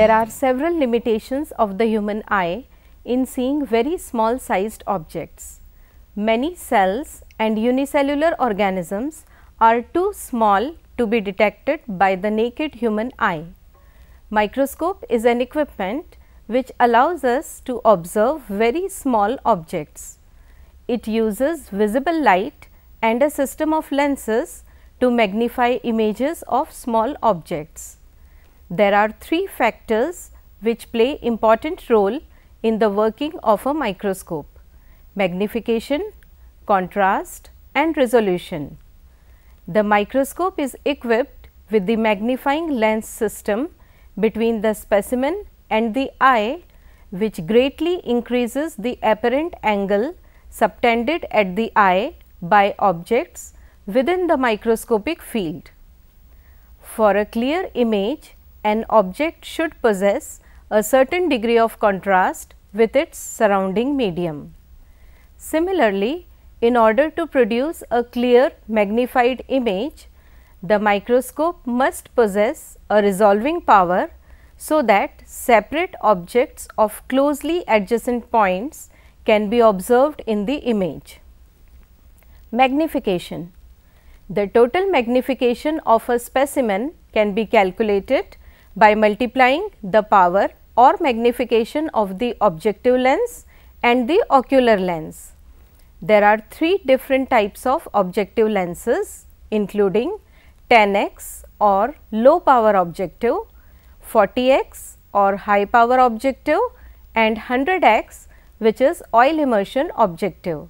There are several limitations of the human eye in seeing very small sized objects. Many cells and unicellular organisms are too small to be detected by the naked human eye. Microscope is an equipment which allows us to observe very small objects. It uses visible light and a system of lenses to magnify images of small objects. There are three factors which play important role in the working of a microscope magnification, contrast and resolution. The microscope is equipped with the magnifying lens system between the specimen and the eye which greatly increases the apparent angle subtended at the eye by objects within the microscopic field. For a clear image, an object should possess a certain degree of contrast with its surrounding medium. Similarly, in order to produce a clear magnified image, the microscope must possess a resolving power so that separate objects of closely adjacent points can be observed in the image. Magnification The total magnification of a specimen can be calculated by multiplying the power or magnification of the objective lens and the ocular lens. There are three different types of objective lenses including 10x or low power objective, 40x or high power objective and 100x which is oil immersion objective.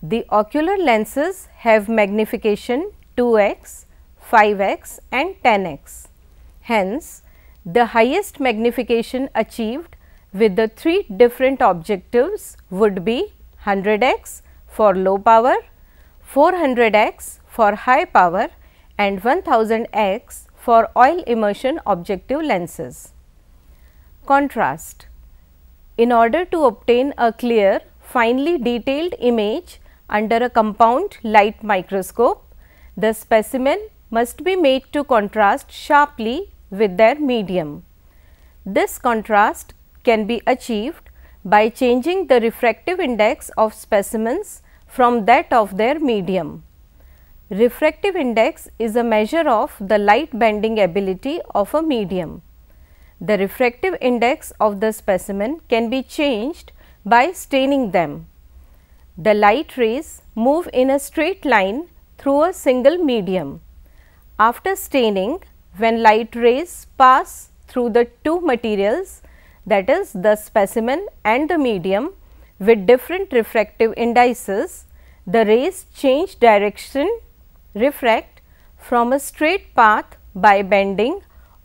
The ocular lenses have magnification 2x, 5x and 10x. Hence, the highest magnification achieved with the three different objectives would be 100 x for low power, 400 x for high power and 1000 x for oil immersion objective lenses. Contrast In order to obtain a clear, finely detailed image under a compound light microscope, the specimen must be made to contrast sharply with their medium. This contrast can be achieved by changing the refractive index of specimens from that of their medium. Refractive index is a measure of the light bending ability of a medium. The refractive index of the specimen can be changed by staining them. The light rays move in a straight line through a single medium. After staining, when light rays pass through the two materials that is the specimen and the medium with different refractive indices, the rays change direction refract from a straight path by bending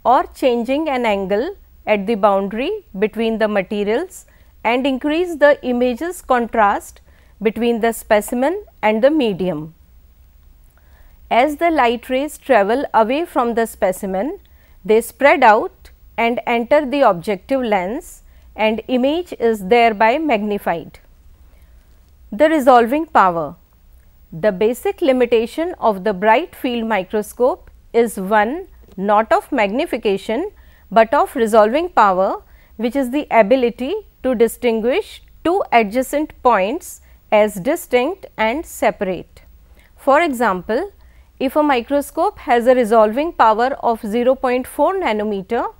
or changing an angle at the boundary between the materials and increase the image's contrast between the specimen and the medium. As the light rays travel away from the specimen, they spread out and enter the objective lens and image is thereby magnified. The resolving power. The basic limitation of the bright field microscope is one not of magnification, but of resolving power which is the ability to distinguish two adjacent points as distinct and separate. For example, if a microscope has a resolving power of 0.4 nanometer,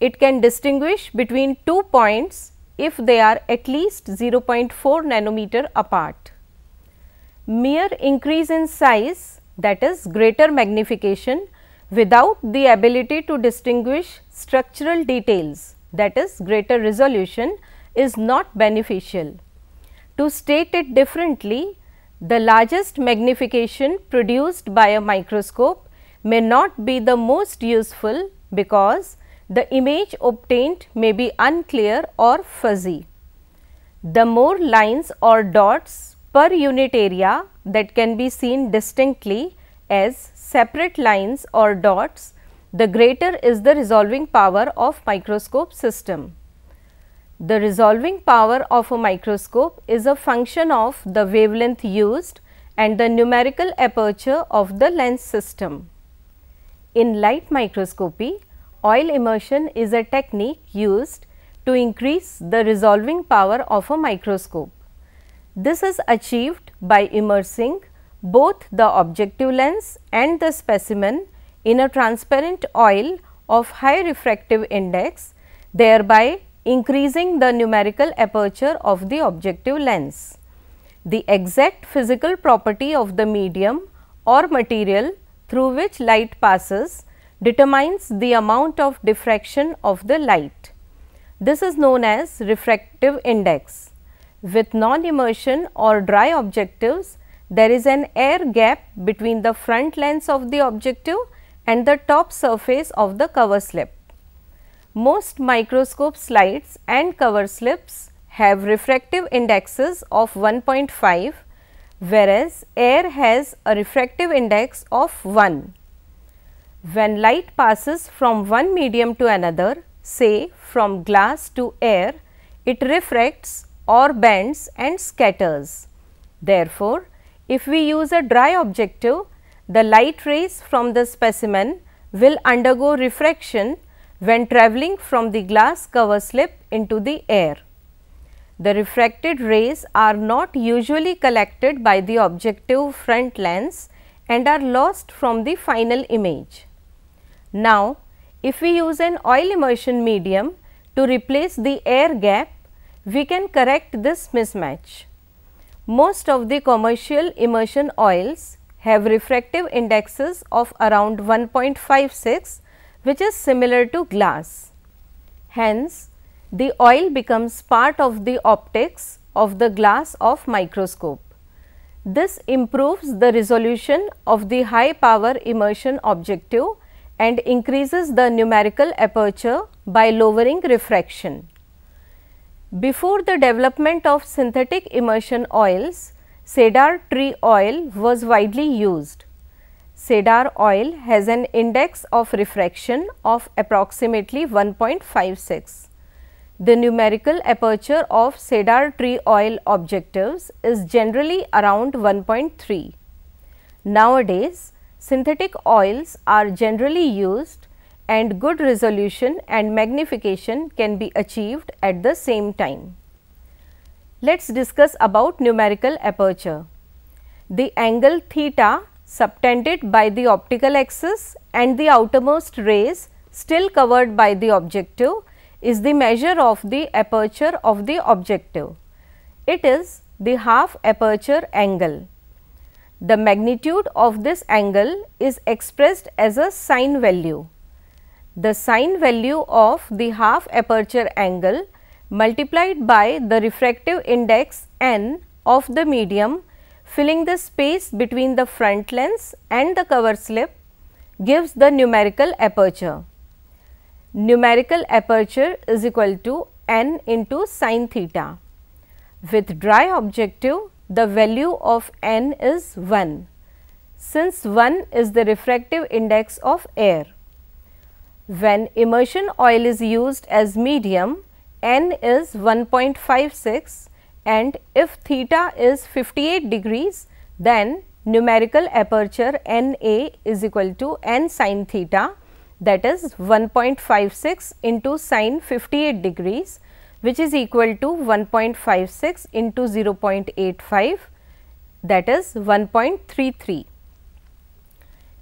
it can distinguish between two points if they are at least 0.4 nanometer apart. Mere increase in size that is greater magnification without the ability to distinguish structural details that is greater resolution is not beneficial. To state it differently, the largest magnification produced by a microscope may not be the most useful because the image obtained may be unclear or fuzzy. The more lines or dots per unit area that can be seen distinctly as separate lines or dots, the greater is the resolving power of microscope system. The resolving power of a microscope is a function of the wavelength used and the numerical aperture of the lens system. In light microscopy, oil immersion is a technique used to increase the resolving power of a microscope. This is achieved by immersing both the objective lens and the specimen in a transparent oil of high refractive index, thereby increasing the numerical aperture of the objective lens. The exact physical property of the medium or material through which light passes determines the amount of diffraction of the light. This is known as refractive index. With non-immersion or dry objectives, there is an air gap between the front lens of the objective and the top surface of the cover slip. Most microscope slides and cover slips have refractive indexes of 1.5 whereas air has a refractive index of 1. When light passes from one medium to another, say from glass to air, it refracts or bends and scatters. Therefore, if we use a dry objective, the light rays from the specimen will undergo refraction when travelling from the glass cover slip into the air. The refracted rays are not usually collected by the objective front lens and are lost from the final image. Now, if we use an oil immersion medium to replace the air gap, we can correct this mismatch. Most of the commercial immersion oils have refractive indexes of around 1.56 which is similar to glass. Hence, the oil becomes part of the optics of the glass of microscope. This improves the resolution of the high power immersion objective and increases the numerical aperture by lowering refraction. Before the development of synthetic immersion oils, cedar tree oil was widely used cedar oil has an index of refraction of approximately 1.56. The numerical aperture of cedar tree oil objectives is generally around 1.3. Nowadays, synthetic oils are generally used and good resolution and magnification can be achieved at the same time. Let us discuss about numerical aperture. The angle theta subtended by the optical axis and the outermost rays still covered by the objective is the measure of the aperture of the objective. It is the half aperture angle. The magnitude of this angle is expressed as a sine value. The sine value of the half aperture angle multiplied by the refractive index n of the medium Filling the space between the front lens and the cover slip gives the numerical aperture. Numerical aperture is equal to n into sine theta. With dry objective, the value of n is 1, since 1 is the refractive index of air. When immersion oil is used as medium, n is 1.56 and if theta is 58 degrees then numerical aperture N A is equal to N sine theta that is 1.56 into sine 58 degrees which is equal to 1.56 into 0.85 that is 1.33.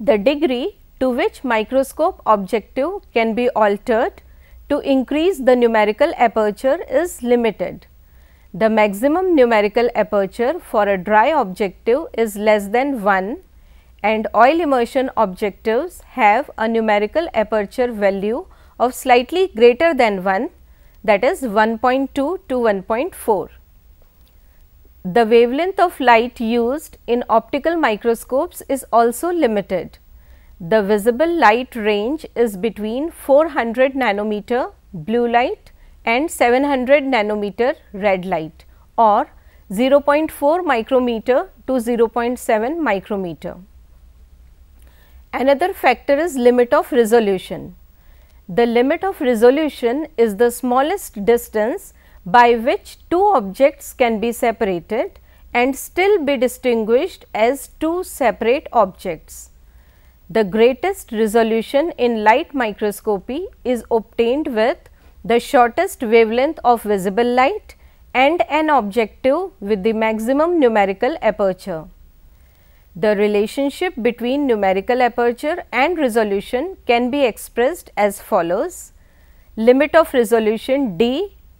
The degree to which microscope objective can be altered to increase the numerical aperture is limited. The maximum numerical aperture for a dry objective is less than 1 and oil immersion objectives have a numerical aperture value of slightly greater than 1 that is 1.2 to 1.4. The wavelength of light used in optical microscopes is also limited. The visible light range is between 400 nanometer blue light and 700 nanometer red light or 0.4 micrometer to 0.7 micrometer. Another factor is limit of resolution. The limit of resolution is the smallest distance by which two objects can be separated and still be distinguished as two separate objects. The greatest resolution in light microscopy is obtained with the shortest wavelength of visible light and an objective with the maximum numerical aperture. The relationship between numerical aperture and resolution can be expressed as follows. Limit of resolution D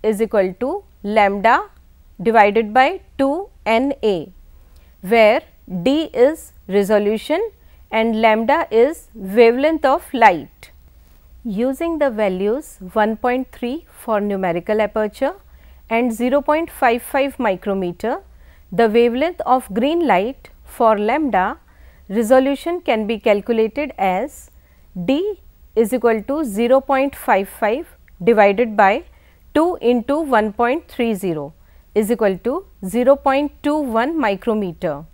is equal to lambda divided by 2 n a, where D is resolution and lambda is wavelength of light using the values 1.3 for numerical aperture and 0.55 micrometer, the wavelength of green light for lambda resolution can be calculated as d is equal to 0.55 divided by 2 into 1.30 is equal to 0.21 micrometer.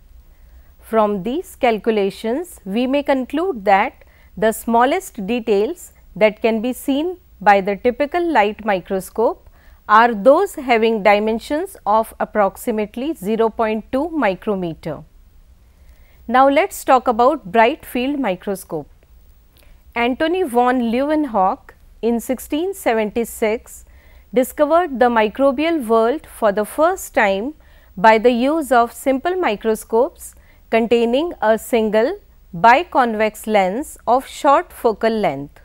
From these calculations, we may conclude that the smallest details that can be seen by the typical light microscope are those having dimensions of approximately 0.2 micrometer. Now, let us talk about bright field microscope. Antony von Leeuwenhoek in 1676 discovered the microbial world for the first time by the use of simple microscopes containing a single biconvex lens of short focal length.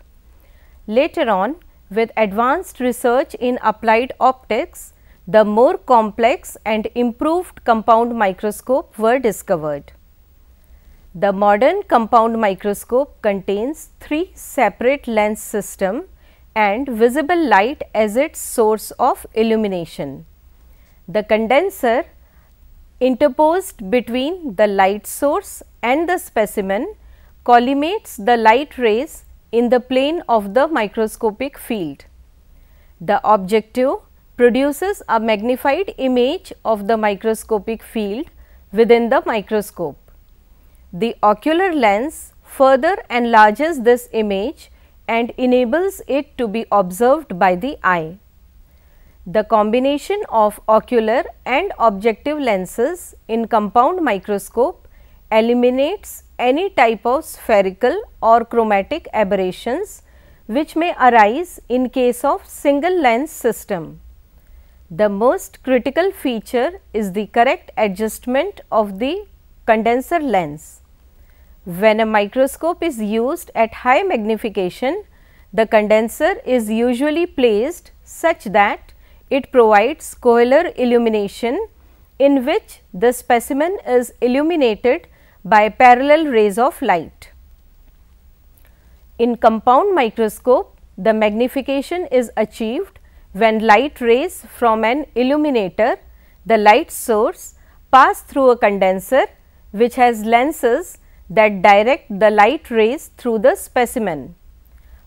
Later on, with advanced research in applied optics, the more complex and improved compound microscope were discovered. The modern compound microscope contains three separate lens system and visible light as its source of illumination. The condenser interposed between the light source and the specimen collimates the light rays in the plane of the microscopic field. The objective produces a magnified image of the microscopic field within the microscope. The ocular lens further enlarges this image and enables it to be observed by the eye. The combination of ocular and objective lenses in compound microscope eliminates any type of spherical or chromatic aberrations which may arise in case of single lens system. The most critical feature is the correct adjustment of the condenser lens. When a microscope is used at high magnification, the condenser is usually placed such that it provides coiler illumination in which the specimen is illuminated by parallel rays of light. In compound microscope, the magnification is achieved when light rays from an illuminator, the light source, pass through a condenser which has lenses that direct the light rays through the specimen.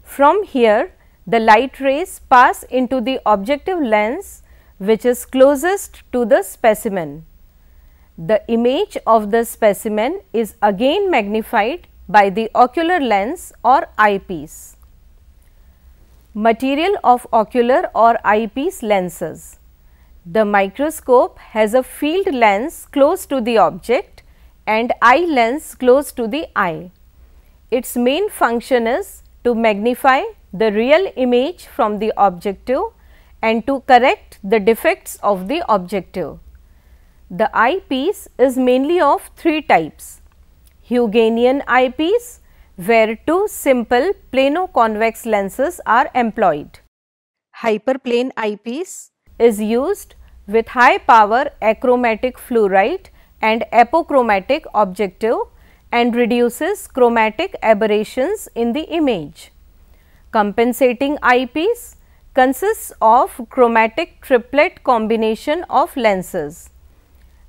From here, the light rays pass into the objective lens which is closest to the specimen. The image of the specimen is again magnified by the ocular lens or eyepiece. Material of ocular or eyepiece lenses. The microscope has a field lens close to the object and eye lens close to the eye. Its main function is to magnify the real image from the objective and to correct the defects of the objective. The eyepiece is mainly of three types, Huguenian eyepiece where two simple plano-convex lenses are employed. Hyperplane eyepiece is used with high power achromatic fluorite and apochromatic objective and reduces chromatic aberrations in the image. Compensating eyepiece consists of chromatic triplet combination of lenses.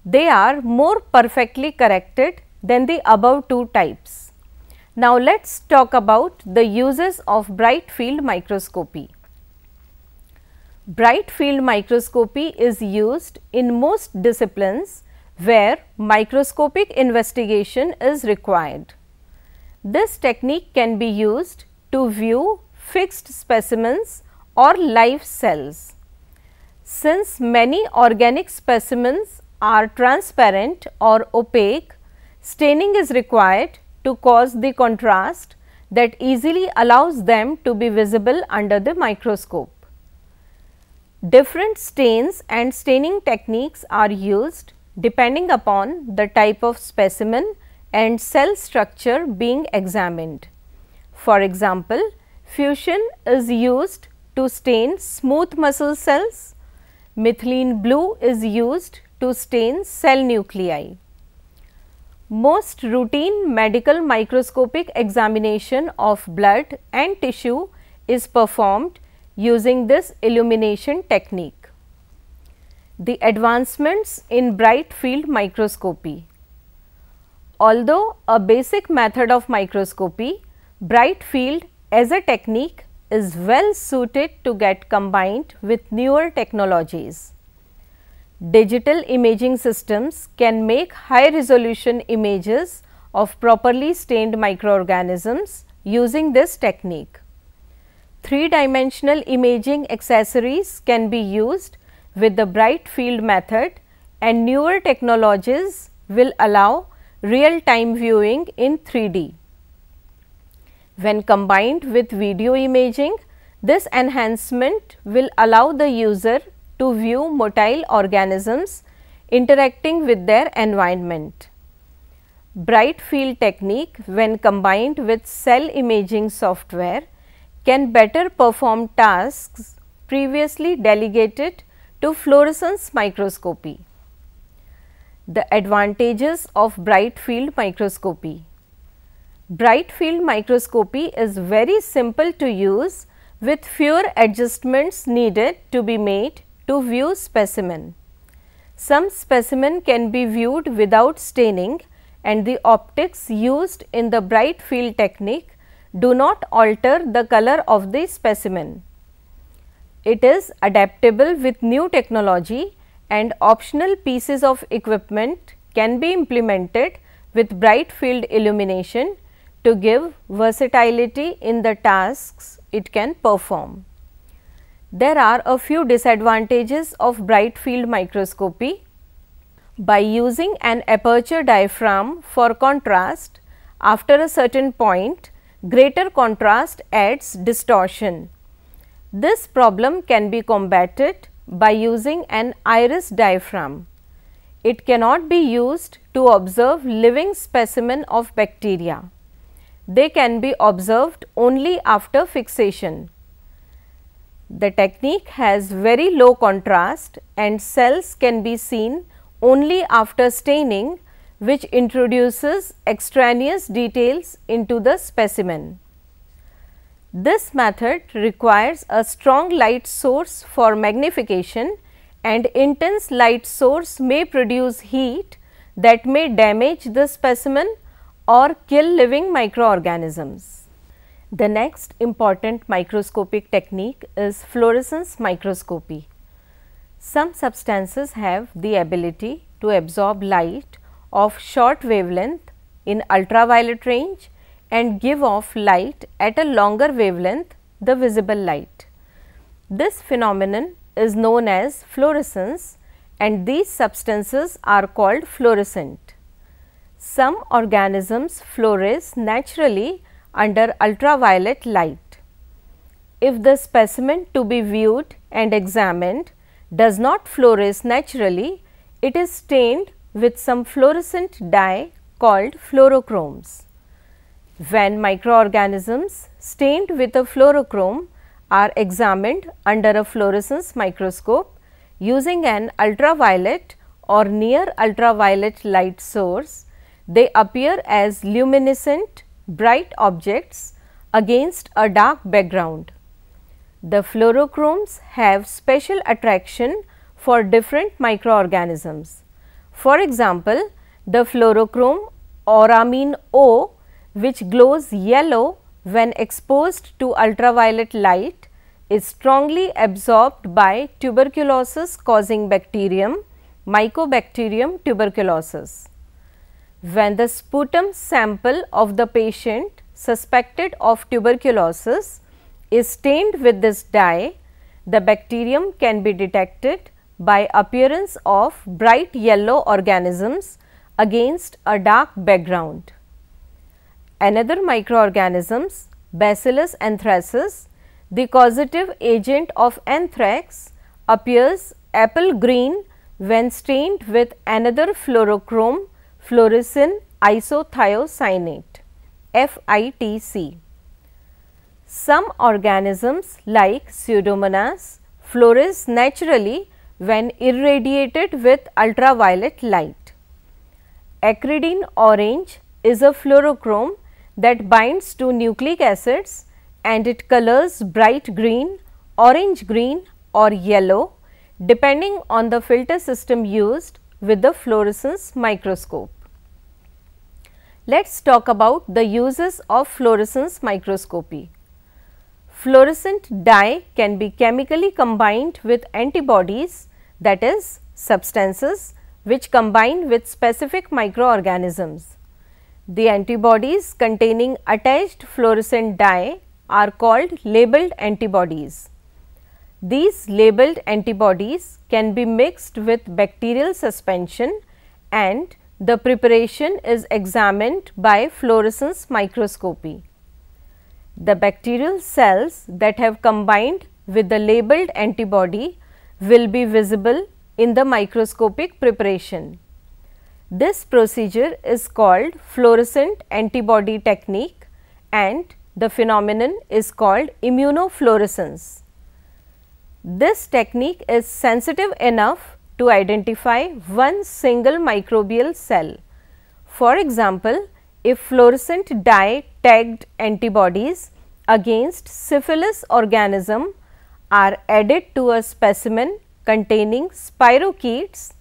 They are more perfectly corrected than the above two types. Now, let us talk about the uses of bright field microscopy. Bright field microscopy is used in most disciplines where microscopic investigation is required. This technique can be used to view fixed specimens or live cells. Since many organic specimens are transparent or opaque, staining is required to cause the contrast that easily allows them to be visible under the microscope. Different stains and staining techniques are used depending upon the type of specimen and cell structure being examined. For example, fusion is used to stain smooth muscle cells, methylene blue is used to stain cell nuclei. Most routine medical microscopic examination of blood and tissue is performed using this illumination technique. The advancements in bright field microscopy. Although a basic method of microscopy, bright field as a technique is well suited to get combined with newer technologies. Digital imaging systems can make high resolution images of properly stained microorganisms using this technique. Three dimensional imaging accessories can be used with the bright field method and newer technologies will allow real time viewing in 3D. When combined with video imaging, this enhancement will allow the user to view motile organisms interacting with their environment. Bright field technique when combined with cell imaging software can better perform tasks previously delegated to fluorescence microscopy. The advantages of bright field microscopy. Bright field microscopy is very simple to use with fewer adjustments needed to be made to view specimen. Some specimen can be viewed without staining and the optics used in the bright field technique do not alter the color of the specimen. It is adaptable with new technology and optional pieces of equipment can be implemented with bright field illumination to give versatility in the tasks it can perform. There are a few disadvantages of bright field microscopy. By using an aperture diaphragm for contrast, after a certain point, greater contrast adds distortion. This problem can be combated by using an iris diaphragm. It cannot be used to observe living specimen of bacteria. They can be observed only after fixation. The technique has very low contrast and cells can be seen only after staining which introduces extraneous details into the specimen. This method requires a strong light source for magnification and intense light source may produce heat that may damage the specimen or kill living microorganisms. The next important microscopic technique is fluorescence microscopy. Some substances have the ability to absorb light of short wavelength in ultraviolet range and give off light at a longer wavelength the visible light. This phenomenon is known as fluorescence and these substances are called fluorescent. Some organisms fluoresce naturally under ultraviolet light. If the specimen to be viewed and examined does not fluoresce naturally, it is stained with some fluorescent dye called fluorochromes. When microorganisms stained with a fluorochrome are examined under a fluorescence microscope using an ultraviolet or near ultraviolet light source, they appear as luminescent bright objects against a dark background. The fluorochromes have special attraction for different microorganisms. For example, the fluorochrome oramine O which glows yellow when exposed to ultraviolet light is strongly absorbed by tuberculosis causing bacterium Mycobacterium tuberculosis. When the sputum sample of the patient suspected of tuberculosis is stained with this dye, the bacterium can be detected by appearance of bright yellow organisms against a dark background. Another microorganisms Bacillus anthracis, the causative agent of anthrax appears apple green when stained with another fluorochrome fluorescein isothiocyanate FITC. Some organisms like pseudomonas fluoresce naturally when irradiated with ultraviolet light. Acridine orange is a fluorochrome that binds to nucleic acids and it colors bright green, orange green or yellow depending on the filter system used with the fluorescence microscope. Let us talk about the uses of fluorescence microscopy. Fluorescent dye can be chemically combined with antibodies that is substances which combine with specific microorganisms. The antibodies containing attached fluorescent dye are called labeled antibodies. These labeled antibodies can be mixed with bacterial suspension and the preparation is examined by fluorescence microscopy. The bacterial cells that have combined with the labeled antibody will be visible in the microscopic preparation. This procedure is called fluorescent antibody technique and the phenomenon is called immunofluorescence. This technique is sensitive enough to identify one single microbial cell. For example, if fluorescent dye tagged antibodies against syphilis organism are added to a specimen containing spirochetes,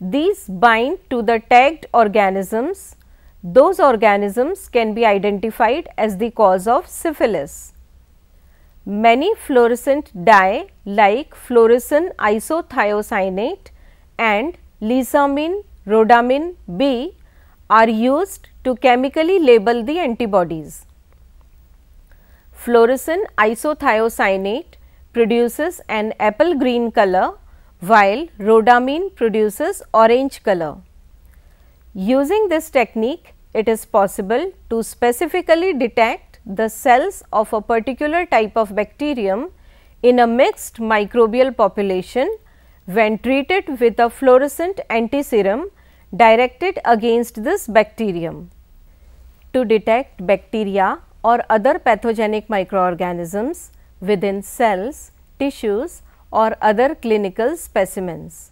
these bind to the tagged organisms. Those organisms can be identified as the cause of syphilis. Many fluorescent dye like fluorescent isothiocyanate and lysamine rhodamine B are used to chemically label the antibodies. Fluorescent isothiocyanate produces an apple green color while rhodamine produces orange color. Using this technique, it is possible to specifically detect the cells of a particular type of bacterium in a mixed microbial population when treated with a fluorescent antiserum directed against this bacterium. To detect bacteria or other pathogenic microorganisms within cells, tissues or other clinical specimens.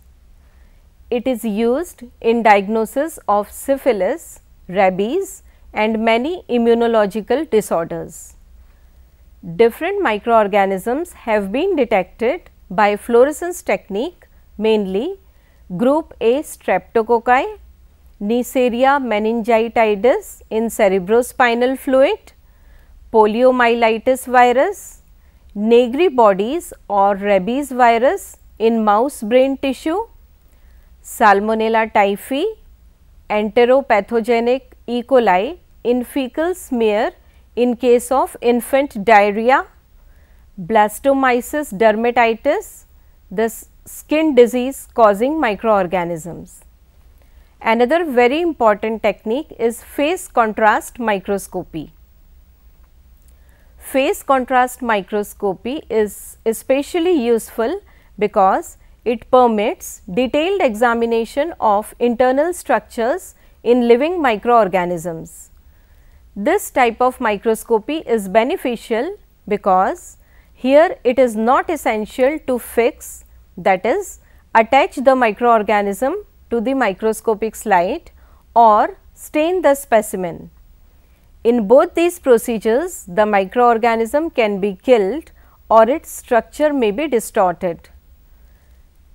It is used in diagnosis of syphilis, rabies and many immunological disorders. Different microorganisms have been detected by fluorescence technique mainly group A streptococci, Neisseria meningitidis in cerebrospinal fluid, poliomyelitis virus, negri bodies or rabies virus in mouse brain tissue, Salmonella typhi, enteropathogenic E. coli in fecal smear in case of infant diarrhea, blastomyces dermatitis, this skin disease causing microorganisms. Another very important technique is phase contrast microscopy. Phase contrast microscopy is especially useful because it permits detailed examination of internal structures in living microorganisms. This type of microscopy is beneficial because here it is not essential to fix that is attach the microorganism to the microscopic slide or stain the specimen. In both these procedures, the microorganism can be killed or its structure may be distorted.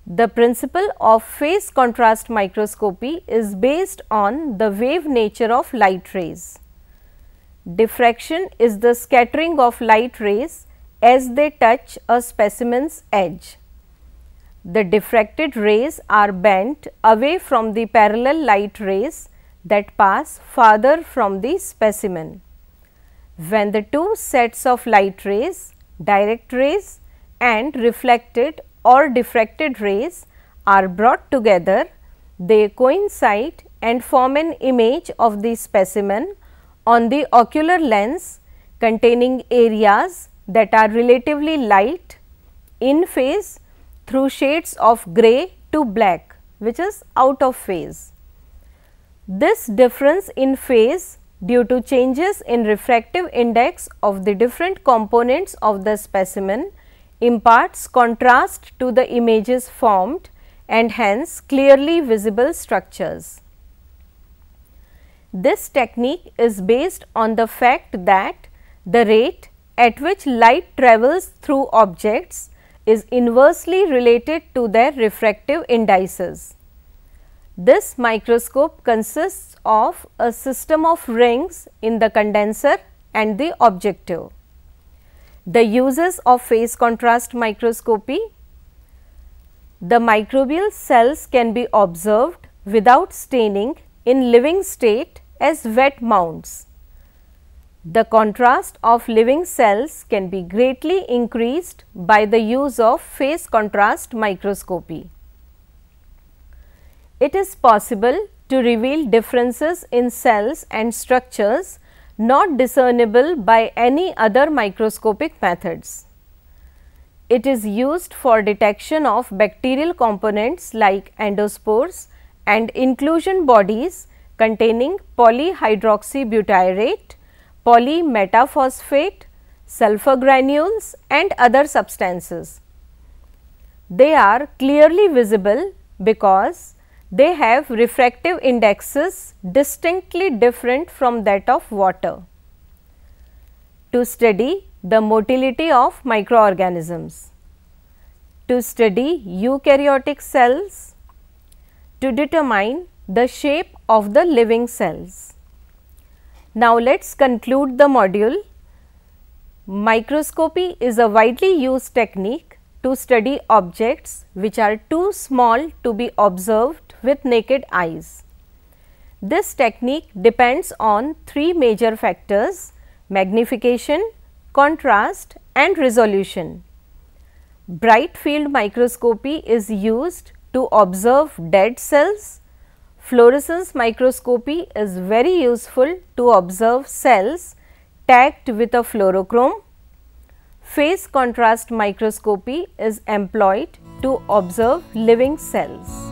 The principle of phase contrast microscopy is based on the wave nature of light rays. Diffraction is the scattering of light rays as they touch a specimen's edge. The diffracted rays are bent away from the parallel light rays that pass farther from the specimen. When the two sets of light rays, direct rays and reflected or diffracted rays are brought together, they coincide and form an image of the specimen on the ocular lens containing areas that are relatively light in phase through shades of grey to black which is out of phase. This difference in phase due to changes in refractive index of the different components of the specimen imparts contrast to the images formed and hence clearly visible structures. This technique is based on the fact that the rate at which light travels through objects is inversely related to their refractive indices. This microscope consists of a system of rings in the condenser and the objective. The uses of phase contrast microscopy. The microbial cells can be observed without staining in living state as wet mounds. The contrast of living cells can be greatly increased by the use of phase contrast microscopy. It is possible to reveal differences in cells and structures not discernible by any other microscopic methods. It is used for detection of bacterial components like endospores and inclusion bodies containing polyhydroxybutyrate, polymetaphosphate, sulfur granules and other substances. They are clearly visible because they have refractive indexes distinctly different from that of water. To study the motility of microorganisms, to study eukaryotic cells, to determine the shape of the living cells. Now, let us conclude the module. Microscopy is a widely used technique to study objects which are too small to be observed with naked eyes. This technique depends on three major factors magnification, contrast and resolution. Bright field microscopy is used to observe dead cells Fluorescence microscopy is very useful to observe cells tagged with a fluorochrome. Phase contrast microscopy is employed to observe living cells.